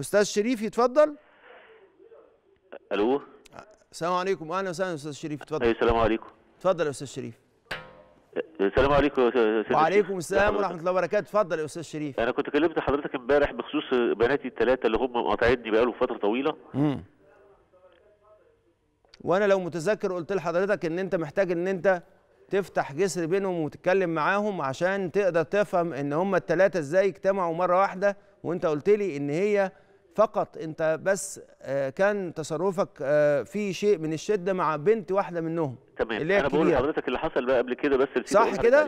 استاذ شريف يتفضل الو السلام عليكم اهلا وسهلا استاذ شريف اتفضل السلام عليكم اتفضل يا استاذ شريف السلام عليكم وعليكم السلام ورحمه الله وبركاته اتفضل يا استاذ شريف انا كنت كلمت حضرتك امبارح بخصوص بناتي الثلاثه اللي هم مقاطعيني بقالهم فتره طويله امم وانا لو متذكر قلت لحضرتك ان انت محتاج ان انت تفتح جسر بينهم وتتكلم معاهم عشان تقدر تفهم ان هم الثلاثه ازاي اجتمعوا مره واحده وانت قلت لي ان هي فقط انت بس آه، كان تصرفك آه، في شيء من الشده مع بنت واحده منهم تمام اللي هي انا بقول لحضرتك اللي حصل بقى قبل كده بس صح كده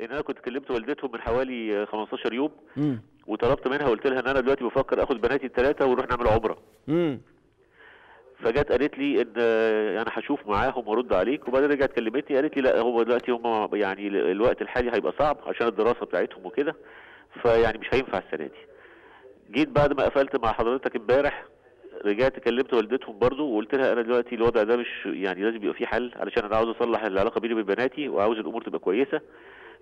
ان انا كنت كلمت والدتهم من حوالي 15 آه، يوم امم وطلبت منها وقلت لها ان انا دلوقتي بفكر اخد بناتي الثلاثه ونروح نعمل عمره امم فجت قالت لي ان انا هشوف معاهم وارد عليك وبعدين رجعت كلمتني قالت لي لا هو دلوقتي هم يعني الوقت الحالي هيبقى صعب عشان الدراسه بتاعتهم وكده فيعني مش هينفع السنه دي جيت بعد ما قفلت مع حضرتك امبارح رجعت كلمت والدتهم برضو وقلت لها انا دلوقتي الوضع ده مش يعني لازم يبقى فيه حل علشان انا عاوز اصلح العلاقه بيني وبين بناتي وعاوز الامور تبقى كويسه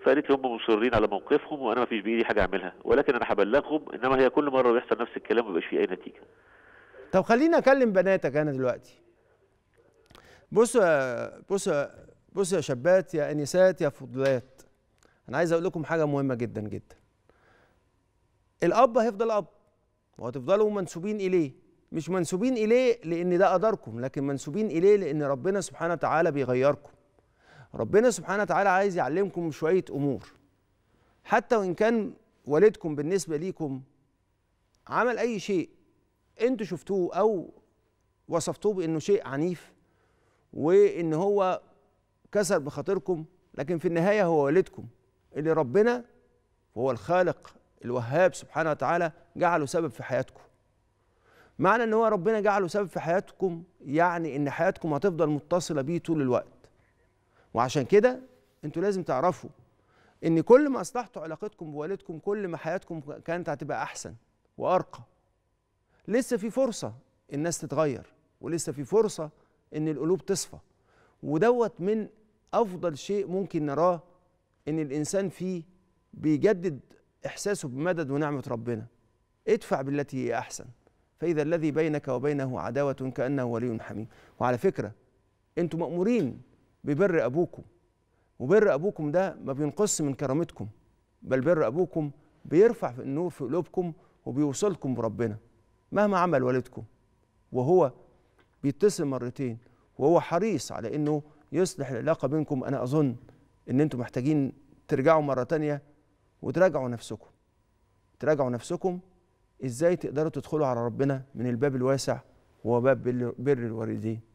فقالت لي هم مصرين على موقفهم وانا ما فيش بايدي حاجه اعملها ولكن انا هبلغهم انما هي كل مره بيحصل نفس الكلام ما بيبقاش فيه اي نتيجه طب خليني اكلم بناتك انا دلوقتي بصوا يا بصوا يا بصوا يا شابات يا انسات يا فضلات انا عايز اقول لكم حاجه مهمه جدا جدا الاب هيفضل اب وهتفضلوا منسوبين اليه مش منسوبين اليه لان ده قدركم لكن منسوبين اليه لان ربنا سبحانه وتعالى بيغيركم ربنا سبحانه وتعالى عايز يعلمكم شويه امور حتى وان كان والدكم بالنسبه ليكم عمل اي شيء انتوا شفتوه او وصفتوه بانه شيء عنيف وان هو كسر بخاطركم لكن في النهايه هو والدكم اللي ربنا وهو الخالق الوهاب سبحانه وتعالى جعله سبب في حياتكم معنى ان هو ربنا جعله سبب في حياتكم يعني ان حياتكم هتفضل متصله بيه طول الوقت وعشان كده انتوا لازم تعرفوا ان كل ما اصلحتوا علاقتكم بوالدكم كل ما حياتكم كانت هتبقى احسن وارقى لسه في فرصه الناس تتغير ولسه في فرصه ان القلوب تصفى ودوت من افضل شيء ممكن نراه ان الانسان فيه بيجدد إحساسه بمدد ونعمة ربنا ادفع بالتي هي أحسن فإذا الذي بينك وبينه عداوة كأنه ولي حميم وعلى فكرة أنتم مأمورين ببر أبوكم وبر أبوكم ده ما بينقص من كرامتكم بل بر أبوكم بيرفع في النور في قلوبكم وبيوصلكم بربنا مهما عمل والدكم وهو بيتصل مرتين وهو حريص على انه يصلح العلاقه بينكم انا اظن ان انتم محتاجين ترجعوا مره تانية وتراجعوا نفسكم تراجعوا نفسكم ازاي تقدروا تدخلوا على ربنا من الباب الواسع وهو باب بر الوالدين